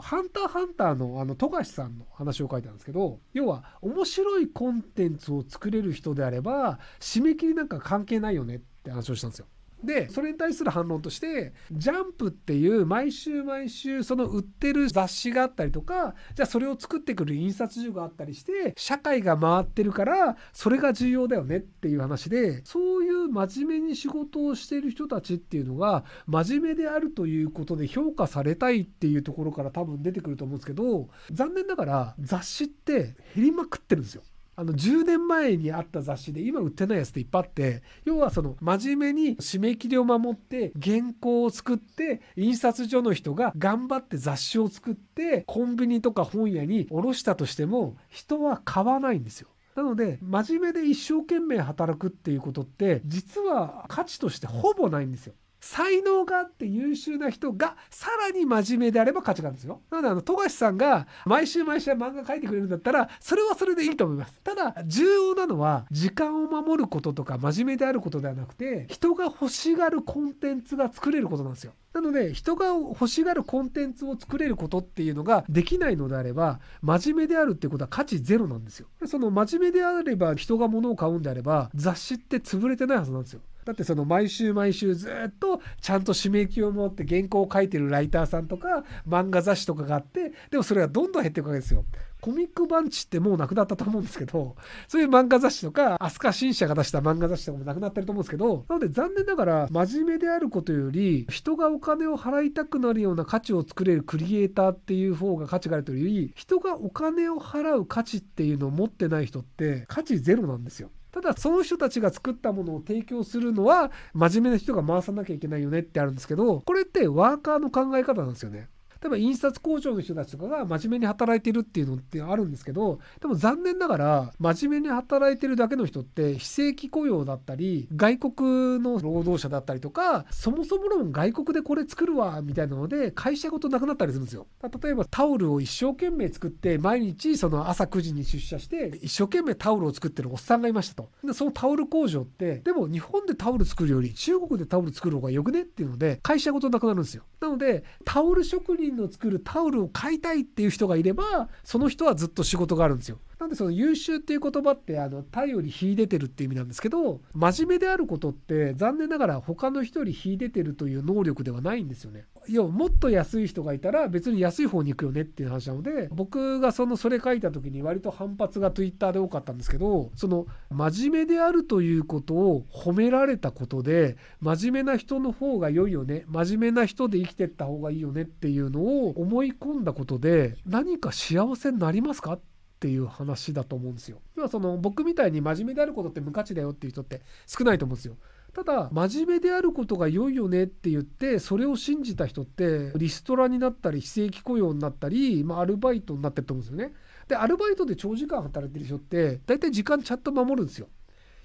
ハンターハンターのあの富樫さんの話を書いたんですけど要は面白いコンテンツを作れる人であれば締め切りなんか関係ないよねって話をしたんですよ。でそれに対する反論として「ジャンプ」っていう毎週毎週その売ってる雑誌があったりとかじゃあそれを作ってくる印刷所があったりして社会が回ってるからそれが重要だよねっていう話でそういう真面目に仕事をしている人たちっていうのが真面目であるということで評価されたいっていうところから多分出てくると思うんですけど残念ながら雑誌って減りまくってるんですよ。あの10年前にあった雑誌で今売ってないやつっていっぱいあって要はその真面目に締め切りを守って原稿を作って印刷所の人が頑張って雑誌を作ってコンビニとか本屋に卸したとしても人は買わないんですよ。なので真面目で一生懸命働くっていうことって実は価値としてほぼないんですよ。才能があって優秀な人がさらに真面目であれば勝ちなんですよ。なのであの富樫さんが毎週毎週漫画描いてくれるんだったらそれはそれでいいと思います。ただ重要なのは時間を守ることとか真面目であることではなくて人が欲しがるコンテンツが作れることなんですよ。なので人が欲しがるコンテンツを作れることっていうのができないのであれば真面目であるっていうことは価値ゼロなんですよ。その真面目であれば人が物を買うんであれば雑誌って潰れてないはずなんですよ。だってその毎週毎週ずっとちゃんと締め切りを持って原稿を書いてるライターさんとか漫画雑誌とかがあってでもそれがどんどん減っていくわけですよ。コミックバンチってもうなくなったと思うんですけど、そういう漫画雑誌とか、飛鳥新社が出した漫画雑誌とかもなくなってると思うんですけど、なので残念ながら、真面目であることより、人がお金を払いたくなるような価値を作れるクリエイターっていう方が価値があるというより、人がお金を払う価値っていうのを持ってない人って、価値ゼロなんですよ。ただその人たちが作ったものを提供するのは真面目な人が回さなきゃいけないよねってあるんですけどこれってワーカーの考え方なんですよね。例えば印刷工場の人たちとかが真面目に働いてるっていうのってあるんですけどでも残念ながら真面目に働いてるだけの人って非正規雇用だったり外国の労働者だったりとかそもそも論外国でこれ作るわみたいなので会社ごとなくなったりするんですよ。例えばタオルを一生懸命作って毎日その朝9時に出社して一生懸命タオルを作ってるおっさんがいましたと。でそのタオル工場ってでも日本でタオル作るより中国でタオル作る方がよくねっていうので会社ごとなくなるんですよ。なのでタオル職人人の作るタオルを買いたいっていう人がいればその人はずっと仕事があるんですよなんでその優秀っていう言葉ってあの太陽に秀でてるって意味なんですけど真面目であることって残念ながら他の人より秀でてるという能力ではないんですよね。要はもっと安い人がいたら別に安い方に行くよねっていう話なので僕がそのそれ書いた時に割と反発が Twitter で多かったんですけどその真面目であるということを褒められたことで真面目な人の方が良いよね真面目な人で生きてった方がいいよねっていうのを思い込んだことで何か幸せになりますかっていう話だと思うんですよ。要はその僕みたいに真面目であることって無価値だよっていう人って少ないと思うんですよ。ただ真面目であることが良いよねって言ってそれを信じた人ってリストラになったり非正規雇用になったり、まあ、アルバイトになってると思うんですよね。でアルバイトで長時間働いてる人って大体時間ちゃんと守るんですよ。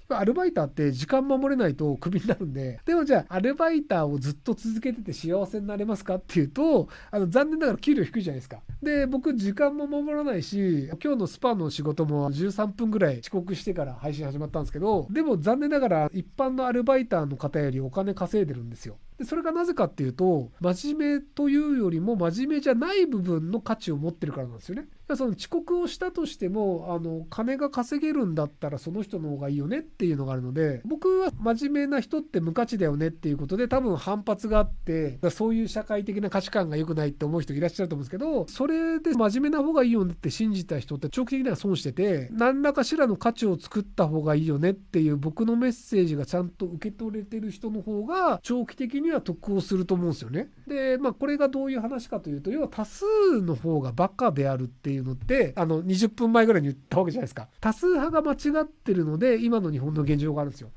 アルバイターって時間守れないとクビになるんで、でもじゃあ、アルバイターをずっと続けてて幸せになれますかっていうと、あの、残念ながら給料低いじゃないですか。で、僕、時間も守らないし、今日のスパの仕事も13分ぐらい遅刻してから配信始まったんですけど、でも残念ながら一般のアルバイターの方よりお金稼いでるんですよ。でそれがなぜかっていうと真面目というよりも真面目じゃない部分の価値を持ってるからなんですよね。その遅刻をしたとしてもあの金が稼げるんだったらその人の方がいいよねっていうのがあるので僕は真面目な人って無価値だよねっていうことで多分反発があってそういう社会的な価値観が良くないって思う人いらっしゃると思うんですけどそれで真面目な方がいいよねって信じた人って長期的には損してて何らかしらの価値を作った方がいいよねっていう僕のメッセージがちゃんと受け取れてる人の方が長期的にには得をすると思うんですよね。で、まあ、これがどういう話かというと、要は多数の方がバカであるっていうのって、あの、20分前ぐらいに言ったわけじゃないですか。多数派が間違ってるので、今の日本の現状があるんですよ。